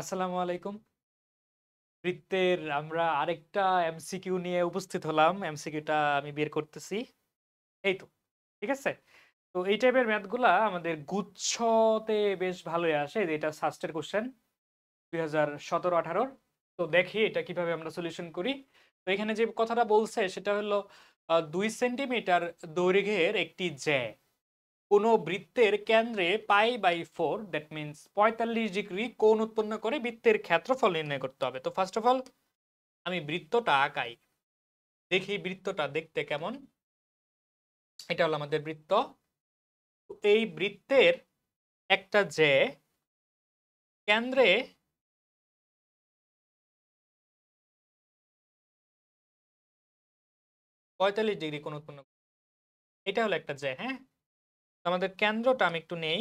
আসসালামু আলাইকুম বৃত্তের আমরা আরেকটা এমসিকিউ নিয়ে উপস্থিত হলাম এমসিকিউটা আমি বের করতেছি এই তো ঠিক আছে তো এই টাইপের ম্যাথগুলা আমাদের গুচ্ছতে বেশ ভালোই আসে এটা সাস্টের কোশ্চেন দুই হাজার সতেরো আঠারোর তো দেখি এটা কিভাবে আমরা সলিউশন করি তো এখানে যে কথাটা বলছে সেটা হলো দুই সেন্টিমিটার দৈর্ঘ্যের একটি জ্যা কোনো বৃত্তের কেন্দ্রে pi by four that means পঁয়তাল্লিশ ডিগ্রি কোন উৎপন্ন করে বৃত্তের ক্ষেত্রফল নির্ণয় করতে হবে তো ফার্স্ট অফ অল আমি বৃত্তটা আঁকাই দেখি বৃত্তটা দেখতে কেমন এটা হলো আমাদের বৃত্ত এই বৃত্তের একটা যে কেন্দ্রে পঁয়তাল্লিশ ডিগ্রি কোন উৎপন্ন এটা হলো একটা যে হ্যাঁ আমাদের কেন্দ্রটা আমি একটু নেই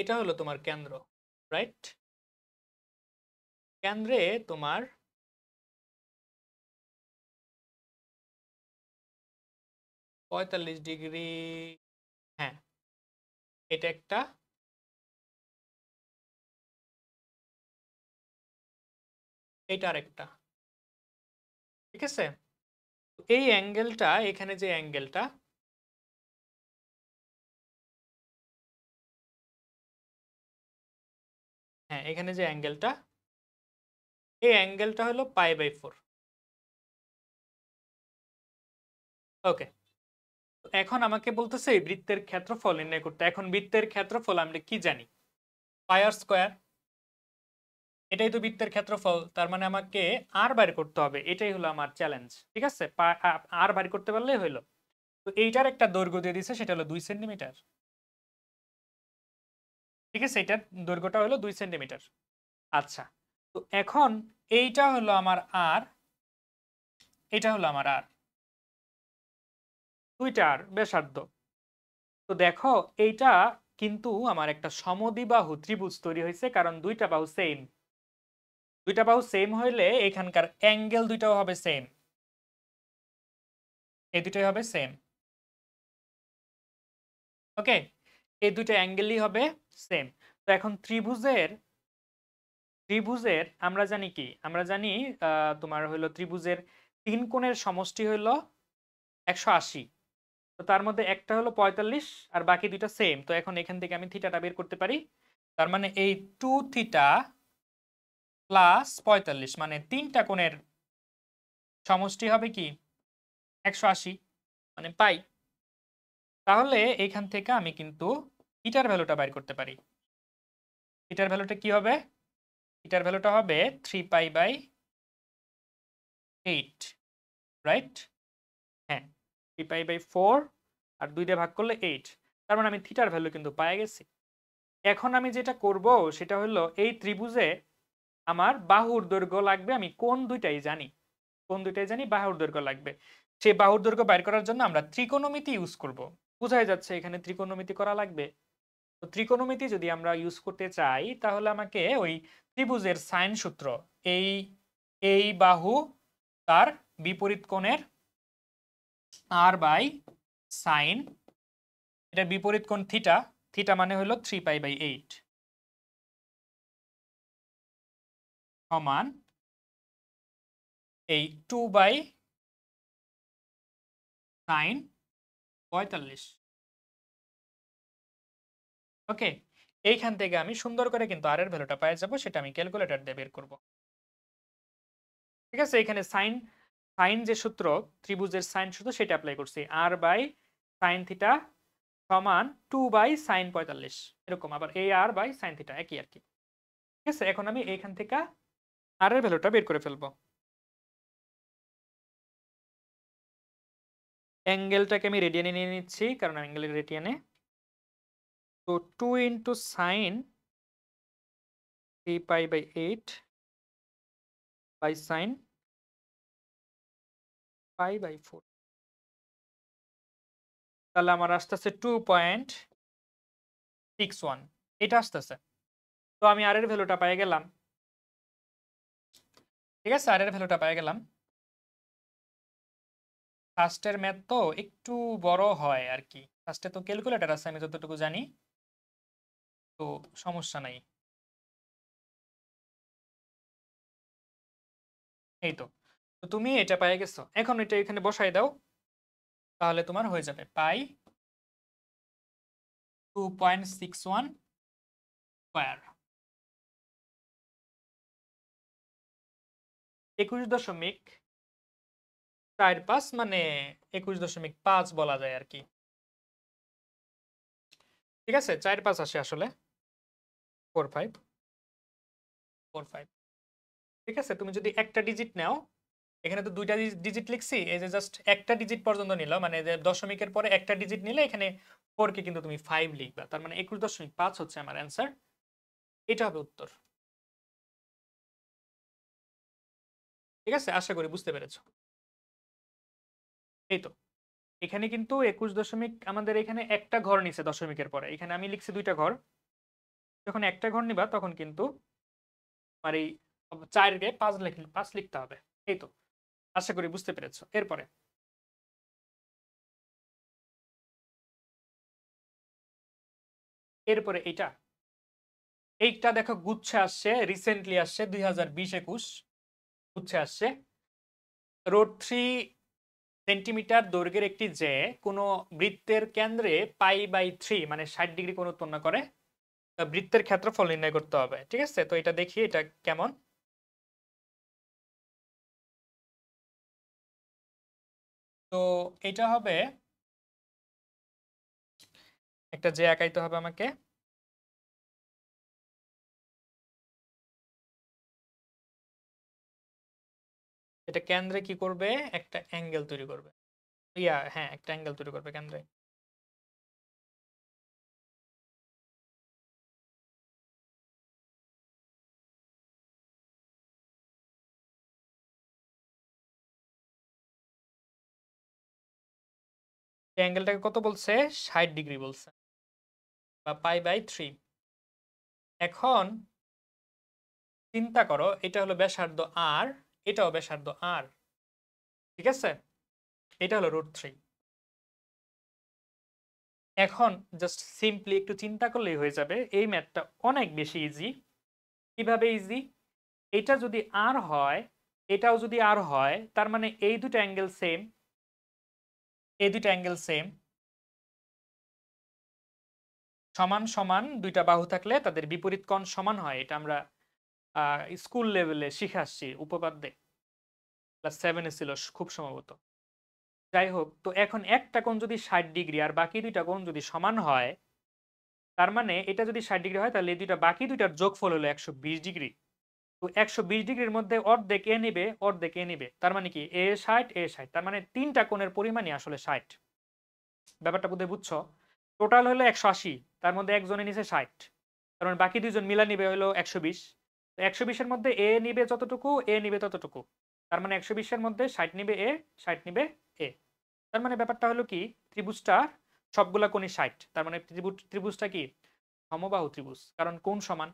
এটা হলো তোমার কেন্দ্র রাইট কেন্দ্রে তোমার পঁয়তাল্লিশ ডিগ্রি হ্যাঁ এটা একটা এটা একটা ঠিক আছে এই অ্যাঙ্গেলটা এখানে যে অ্যাঙ্গেলটা হ্যাঁ এখানে যে অ্যাঙ্গেলটা এই অ্যাঙ্গেলটা হলো পাই বাই ফোর ওকে এখন আমাকে বলতেছে এই বৃত্তের ক্ষেত্রফল নির্ণয় করতে এখন বৃত্তের ক্ষেত্রফল আমরা কি জানি পায়ার স্কোয়ার এটাই তো বৃত্তের ক্ষেত্রফল তার মানে আমাকে আর বার করতে হবে এটাই হলো আমার চ্যালেঞ্জ ঠিক আছে আর বাড়ি করতে পারলেই হইলো তো এইটার একটা দৈর্ঘ্য দিয়ে দিছে সেটা হলো দুই সেন্টিমিটার ঠিক আছে এটার দৈর্ঘ্যটা হলো দুই সেন্টিমিটার আচ্ছা তো এখন এইটা হলো আমার আর এটা হলো আমার আর দুইটা আর ব্যাসার্ধ তো দেখো এইটা কিন্তু আমার একটা সমদিবাহু ত্রিভুজ তৈরি হয়েছে কারণ দুইটা বাহু সেম দুইটা বাহু সেম হইলে এখানকার অ্যাঙ্গেল দুইটাও হবে সেম এই দুটোই হবে সেম ওকে এই দুটো অ্যাঙ্গেলই হবে সেম তো এখন ত্রিভুজের ত্রিভুজের আমরা জানি কি আমরা জানি তোমার হলো ত্রিভুজের তিন কোণের সমষ্টি হলো একশো আশি তো তার মধ্যে একটা হলো পঁয়তাল্লিশ আর বাকি দুইটা সেম তো এখন এখান থেকে আমি থিটাটা বের করতে পারি তার মানে এই টু থিটা প্লাস পঁয়তাল্লিশ মানে তিনটা কোণের সমষ্টি হবে কি একশো আশি মানে পাই তাহলে এখান থেকে আমি কিন্তু ইটার ভ্যালুটা বাইর করতে পারি ইটার ভ্যালুটা কি হবে ইটার ভ্যালুটা হবে three pi by eight right হ্যাঁ থ্রি পাই বাই ফোর আর দুইটা ভাগ করলে এইট তার মানে আমি থিটার ভ্যালু কিন্তু পায়ে গেছি এখন আমি যেটা করব সেটা হলো এই ত্রিভুজে আমার বাহুর দৈর্ঘ্য লাগবে আমি কোন দুইটাই জানি কোন দুইটাই জানি বাহুর দৈর্ঘ্য লাগবে সেই বাহুর দৈর্ঘ্য বাইর করার জন্য আমরা ত্রিকোণমিতি ইউজ করব বোঝাই যাচ্ছে এখানে ত্রিকোণমিতি করা লাগবে তো ত্রিকোণমিতি যদি আমরা ইউজ করতে চাই তাহলে আমাকে ওই ত্রিভুজের সাইন সূত্র এই এই বাহু তার বিপরীত কোণের আর বাই সাইন এটা বিপরীত কোণ থিটা থিটা মানে হলো থ্রি পাই বাই এইট সমান এই টু বাই সাইন পঁয়তাল্লিশ ওকে এইখান থেকে আমি সুন্দর করে কিন্তু আর এর ভ্যালুটা পাই যাবো সেটা আমি ক্যালকুলেটর দিয়ে বের করব ঠিক আছে এখানে সাইন সাইন যে সূত্র ত্রিভুজের সাইন সূত্র সেটা অ্যাপ্লাই করছি আর বাই সাইন থিটা সমান টু বাই সাইন পঁয়তাল্লিশ এরকম আবার এই আর বাই সাইন থিটা একই আর কি ঠিক আছে এখন আমি এইখান থেকে আর এর ভ্যালুটা বের করে ফেলবো অ্যাঙ্গেলটাকে আমি রেডিয়ানে নিয়ে নিচ্ছি কারণ অ্যাঙ্গেলের রেডিয়ানে তো two into sine three pi by eight by sine pi by four তাহলে আমার আসতেছে টু পয়েন্ট সিক্স ওয়ান এটা আসতেছে তো আমি আর এর ভ্যালুটা পেয়ে গেলাম ঠিক আছে আর এর ভ্যালুটা পাই গেলাম ফার্স্টের ম্যাথ তো একটু বড় হয় আর কি ফার্স্টে তো ক্যালকুলেটার আছে আমি যতটুকু জানি তো সমস্যা নাই এই তো তুমি এটা পাই গেছো এখন এটা এখানে বসাই দাও তাহলে তোমার হয়ে যাবে pi two point six one square একুশ দশমিক চার পাঁচ মানে একুশ দশমিক পাঁচ বলা যায় আর কি ঠিক আছে চার পাঁচ আসে আসলে ফোর ফাইভ ফোর ফাইভ ঠিক আছে তুমি যদি একটা ডিজিট নাও এখানে তো দুইটা ডিজিট লিখছি এই যে জাস্ট একটা ডিজিট পর্যন্ত নিল মানে দশমিকের পরে একটা ডিজিট নিলে এখানে ফোরকে কিন্তু তুমি ফাইভ লিখবা তার মানে একুশ দশমিক পাঁচ হচ্ছে আমার অ্যান্সার এটা হবে উত্তর ঠিক আছে আশা করি বুঝতে পেরেছ এই তো এখানে কিন্তু একুশ দশমিক আমাদের এখানে একটা ঘর নিছে দশমিকের পরে এখানে আমি লিখছি দুইটা ঘর যখন একটা ঘর নিবা তখন কিন্তু আমার এই চারের গায়ে পাঁচ লিখ পাঁচ লিখতে হবে এই তো আশা করি বুঝতে পেরেছ এরপরে এরপরে এইটা এইটা দেখো গুচ্ছে আসছে রিসেন্টলি আসছে দুই হাজার বিশ একুশ গুচ্ছে আসছে রোড থ্রি সেন্টিমিটার দৈর্ঘ্যের একটি যে কোনো বৃত্তের কেন্দ্রে পাই বাই থ্রি মানে ষাট ডিগ্রি কোনো তুলনা করে বৃত্তের ক্ষেত্রফল নির্ণয় করতে হবে ঠিক আছে তো এটা দেখি এটা কেমন তো এটা হবে একটা যে একাইতে হবে আমাকে এটা কেন্দ্রে কি করবে একটা অ্যাঙ্গেল তৈরি করবে ইয়া হ্যাঁ একটা অ্যাঙ্গেল তৈরি করবে কেন্দ্রে অ্যাঙ্গেলটাকে কত বলছে ষাট ডিগ্রি বলছে বা পাই বাই থ্রি এখন চিন্তা করো এটা হলো ব্যাসার্ধ আর এটাও ব্যাসার্ধ আর ঠিক আছে এটা হলো রুট থ্রি এখন জাস্ট সিম্পলি একটু চিন্তা করলেই হয়ে যাবে এই ম্যাথটা অনেক বেশি ইজি কিভাবে ইজি এটা যদি আর হয় এটাও যদি আর হয় তার মানে এই দুটো অ্যাঙ্গেল সেম এই দুইটা অ্যাঙ্গেল সেম সমান সমান দুইটা বাহু থাকলে তাদের বিপরীত কোণ সমান হয় এটা আমরা স্কুল লেভেলে শিখে আসছি উপপাদ্যে ক্লাস সেভেনে ছিল খুব সম্ভবত যাই হোক তো এখন একটা কোণ যদি ষাট ডিগ্রি আর বাকি দুইটা কোণ যদি সমান হয় তার মানে এটা যদি ষাট ডিগ্রি হয় তাহলে এই দুইটা বাকি দুইটার যোগফল হলো একশো ডিগ্রি তো একশো ডিগ্রির মধ্যে অর্ধেক এ নিবে অর্ধেক এ নিবে তার মানে কি এ ষাট এ ষাট তার মানে তিনটা কোণের পরিমাণই আসলে ষাট ব্যাপারটা বোধহয় বুঝছ টোটাল হলো একশো আশি তার মধ্যে একজনে নিছে ষাট কারণ মানে বাকি দুজন মিলা নিবে হলো একশো বিশ তো একশো বিশের মধ্যে এ নিবে যতটুকু এ নিবে ততটুকু তার মানে একশো বিশের মধ্যে ষাট নিবে এ ষাট নিবে এ তার মানে ব্যাপারটা হলো কি ত্রিভুজটার সবগুলা কোণই ষাট তার মানে ত্রিভুজ ত্রিভুজটা কি সমবাহু ত্রিভুজ কারণ কোন সমান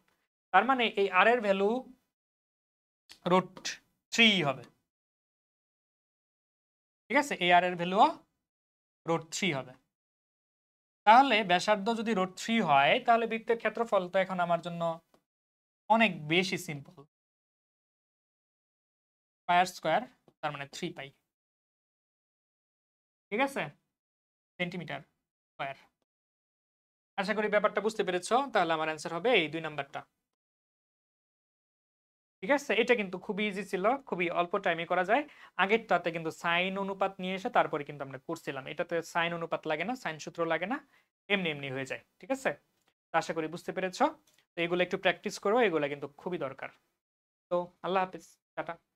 তার মানে এই আর এর ভ্যালু রুট থ্রি হবে ঠিক আছে এ আর এর ভ্যালুও রোড থ্রি হবে তাহলে ব্যাসার্ধ যদি রোড থ্রি হয় তাহলে বৃত্তের ক্ষেত্রফল তো এখন আমার জন্য অনেক বেশি সিম্পল পায়ার স্কোয়ার তার মানে থ্রি পাই ঠিক আছে সেন্টিমিটার স্কোয়ার আশা করি ব্যাপারটা বুঝতে পেরেছ তাহলে আমার অ্যান্সার হবে এই দুই নাম্বারটা ঠিক আছে এটা কিন্তু খুবই ইজি ছিল খুবই অল্প টাইমে করা যায় আগেরটাতে কিন্তু সাইন অনুপাত নিয়ে এসে তারপরে কিন্তু আমরা করছিলাম এটাতে সাইন অনুপাত লাগে না সাইন সূত্র লাগে না এমনি এমনি হয়ে যায় ঠিক আছে আশা করি বুঝতে পেরেছ তো এগুলো একটু প্র্যাকটিস করো এগুলো কিন্তু খুবই দরকার তো আল্লাহ হাফিজ টাটা